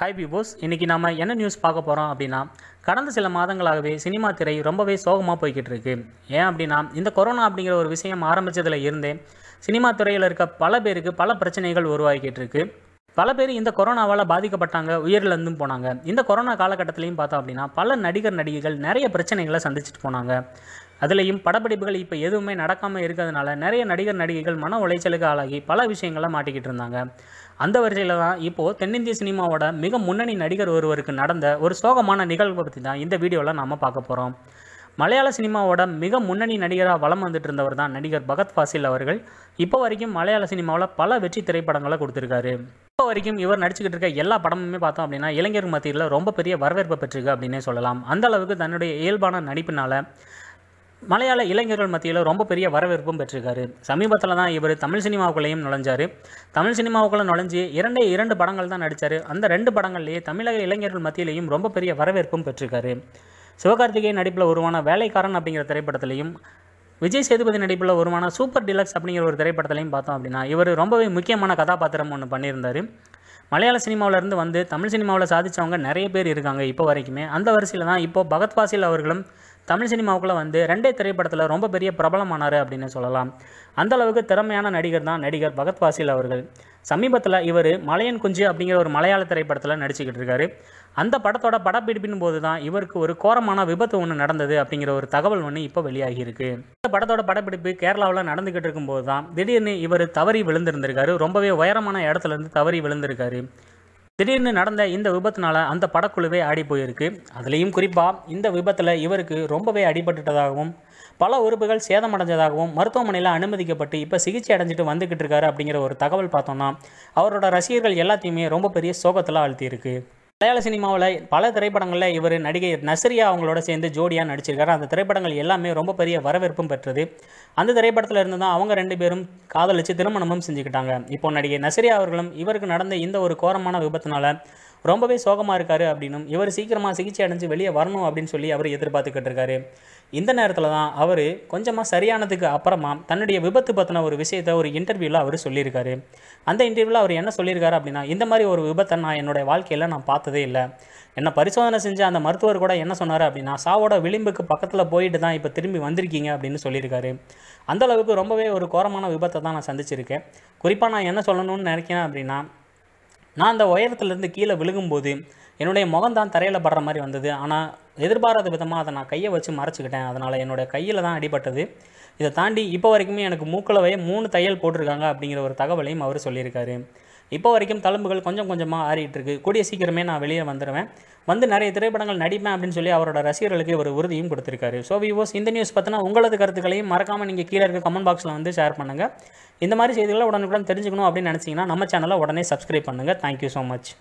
high பீபோஸ் இன்றைக்கி நம்ம என்ன நியூஸ் பார்க்க போகிறோம் அப்படின்னா கடந்த சில மாதங்களாகவே சினிமா திரை ரொம்பவே சோகமாக போய்கிட்டு இருக்கு ஏன் அப்படின்னா இந்த கொரோனா அப்படிங்கிற ஒரு விஷயம் ஆரம்பித்ததில் இருந்தே சினிமா துறையில் இருக்க பல பேருக்கு பல பிரச்சனைகள் உருவாகிக்கிட்டு இருக்குது பல பேர் இந்த கொரோனாவால் பாதிக்கப்பட்டாங்க உயிரிழந்தும் போனாங்க இந்த கொரோனா காலகட்டத்திலையும் பார்த்தோம் அப்படின்னா பல நடிகர் நடிகைகள் நிறைய பிரச்சனைகளை சந்திச்சுட்டு போனாங்க அதுலேயும் படப்பிடிப்புகள் இப்போ எதுவுமே நடக்காமல் இருக்கிறதுனால நிறைய நடிகர் நடிகைகள் மன உளைச்சலுக்கு ஆளாகி பல விஷயங்களை மாட்டிக்கிட்டு இருந்தாங்க அந்த வரிசையில் தான் இப்போது தென்னிந்திய சினிமாவோட மிக முன்னணி நடிகர் ஒருவருக்கு நடந்த ஒரு சோகமான நிகழ்வை பற்றி தான் இந்த வீடியோவில் நாம் பார்க்க போகிறோம் மலையாள சினிமாவோட மிக முன்னணி நடிகராக வளம் வந்துட்டு இருந்தவர் தான் நடிகர் பகத் ஃபாசில் அவர்கள் இப்போ வரைக்கும் மலையாள சினிமாவில் பல வெற்றி திரைப்படங்களை கொடுத்துருக்காரு இப்போ வரைக்கும் இவர் நடிச்சுக்கிட்டு இருக்க எல்லா படமுமே பார்த்தோம் அப்படின்னா இளைஞர் மத்தியில் ரொம்ப பெரிய வரவேற்பை பெற்றிருக்கு அப்படின்னே சொல்லலாம் அந்த அளவுக்கு தன்னுடைய இயல்பான நடிப்பினால் மலையாள இளைஞர்கள் மத்தியில் ரொம்ப பெரிய வரவேற்பும் பெற்றிருக்காரு சமீபத்தில் தான் இவர் தமிழ் சினிமாவுக்குள்ளேயும் நுழைஞ்சார் தமிழ் சினிமாவுக்குள்ளே நுழைஞ்சு இரண்டே இரண்டு படங்கள் தான் நடித்தார் அந்த ரெண்டு படங்கள்லேயே தமிழக இளைஞர்கள் மத்தியிலேயும் ரொம்ப பெரிய வரவேற்பும் பெற்றிருக்காரு சிவகார்த்திகேயன் நடிப்பில் உருவான வேலைக்காரன் அப்படிங்கிற திரைப்படத்திலையும் விஜய் சேதுபதி நடிப்பில் உருவான சூப்பர் டிலக்ஸ் அப்படிங்கிற ஒரு திரைப்படத்திலையும் பார்த்தோம் அப்படின்னா இவர் ரொம்பவே முக்கியமான கதாபாத்திரம் ஒன்று பண்ணியிருந்தார் மலையாள சினிமாவிலேருந்து வந்து தமிழ் சினிமாவில் சாதித்தவங்க நிறைய பேர் இருக்காங்க இப்போ வரைக்குமே அந்த வரிசையில் தான் இப்போது பகத்வாசில் அவர்களும் தமிழ் சினிமாவுக்குள்ளே வந்து ரெண்டே திரைப்படத்தில் ரொம்ப பெரிய பிரபலமானார் அப்படின்னு சொல்லலாம் அந்தளவுக்கு திறமையான நடிகர் தான் நடிகர் பகத்வாசில் அவர்கள் சமீபத்தில் இவர் மலையன் குஞ்சு அப்படிங்கிற ஒரு மலையாள திரைப்படத்தில் நடிச்சுக்கிட்டு இருக்காரு அந்த படத்தோட படப்பிடிப்பின் போது தான் இவருக்கு ஒரு கோரமான விபத்து ஒன்று நடந்தது அப்படிங்கிற ஒரு தகவல் ஒன்று இப்போ வெளியாகியிருக்கு இந்த படத்தோட படப்பிடிப்பு கேரளாவில் நடந்துக்கிட்டு இருக்கும்போது தான் திடீர்னு இவர் தவறி விழுந்திருந்திருக்காரு ரொம்பவே உயரமான இடத்துலேருந்து தவறி விழுந்திருக்காரு திடீர்னு நடந்த இந்த விபத்துனால அந்த படக்குழுவே ஆடி போயிருக்கு அதுலேயும் குறிப்பாக இந்த விபத்தில் இவருக்கு ரொம்பவே அடிபட்டுட்டதாகவும் பல உறுப்புகள் சேதமடைஞ்சதாகவும் மருத்துவமனையில் அனுமதிக்கப்பட்டு இப்போ சிகிச்சை அடைஞ்சிட்டு வந்துக்கிட்டு இருக்காரு அப்படிங்கிற ஒரு தகவல் பார்த்தோம்னா அவரோட ரசிகர்கள் எல்லாத்தையுமே ரொம்ப பெரிய சோகத்தில் ஆழ்த்தியிருக்கு மலையாள சினிமாவில் பல திரைப்படங்களில் இவர் நடிகை நசரியா அவங்களோட சேர்ந்து ஜோடியாக நடிச்சிருக்காரு அந்த திரைப்படங்கள் எல்லாமே ரொம்ப பெரிய வரவேற்பும் பெற்றது அந்த திரைப்படத்தில் இருந்து தான் அவங்க ரெண்டு பேரும் காதலிச்சு திருமணமும் செஞ்சுக்கிட்டாங்க இப்போ நடிகை நசரியா அவர்களும் இவருக்கு நடந்த இந்த ஒரு கோரமான விபத்தினால ரொம்பவே சோகமாக இருக்கார் அப்படின்னும் இவர் சீக்கிரமாக சிகிச்சை அடைஞ்சு வெளியே வரணும் அப்படின்னு சொல்லி அவர் எதிர்பார்த்துக்கிட்டு இருக்காரு இந்த நேரத்தில் தான் அவர் கொஞ்சமாக சரியானதுக்கு அப்புறமா தன்னுடைய விபத்து பற்றின ஒரு விஷயத்தை ஒரு இன்டர்வியூவில் அவர் சொல்லியிருக்காரு அந்த இன்டர்வியூவில் அவர் என்ன சொல்லியிருக்காரு அப்படின்னா இந்த மாதிரி ஒரு விபத்தை நான் என்னுடைய வாழ்க்கையில் நான் பார்த்ததே இல்லை என்னை பரிசோதனை செஞ்ச அந்த மருத்துவர் கூட என்ன சொன்னார் அப்படின்னா சாவோட விளிம்புக்கு பக்கத்தில் போயிட்டு தான் இப்போ திரும்பி வந்திருக்கீங்க அப்படின்னு சொல்லியிருக்காரு அந்தளவுக்கு ரொம்பவே ஒரு கோரமான விபத்தை தான் நான் சந்திச்சிருக்கேன் குறிப்பாக நான் என்ன சொல்லணும்னு நினைக்கிறேன் அப்படின்னா நான் அந்த உயரத்துலேருந்து கீழே விழுகும்போது என்னுடைய முகம் தான் தரையில் படுற மாதிரி வந்தது ஆனால் எதிர்பாராத விதமாக அதை நான் கையை வச்சு மறைச்சிக்கிட்டேன் அதனால் என்னுடைய கையில் தான் அடிபட்டது இதை தாண்டி இப்போ வரைக்குமே எனக்கு மூக்களவே மூணு தையல் போட்டிருக்காங்க அப்படிங்கிற ஒரு தகவலையும் அவர் சொல்லியிருக்காரு இப்போ வரைக்கும் தழும்புகள் கொஞ்சம் கொஞ்சமாக ஆறிட்டு இருக்கு கூடிய சீக்கிரமே நான் வெளியே வந்துடுவேன் வந்து நிறைய திரைப்படங்கள் நடிப்பேன் அப்படின்னு சொல்லி அவரோட ரசிகர்களுக்கு ஒரு உறுதியும் கொடுத்துருக்காரு ஸோ விவோஸ் இந்த நியூஸ் பார்த்தினா உங்களது கருத்துக்களையும் மறக்காமல் நீங்கள் கீழே இருக்க கமெண்ட் பாக்ஸில் வந்து ஷேர் பண்ணுங்கள் இந்த மாதிரி செய்திகளை உடனுக்குடன் தெரிஞ்சுக்கணும் அப்படின்னு நினச்சிங்கன்னா நம்ம சேனலை உடனே சப்ஸ்கிரைப் பண்ணுங்கள் தேங்க்யூ ஸோ மச்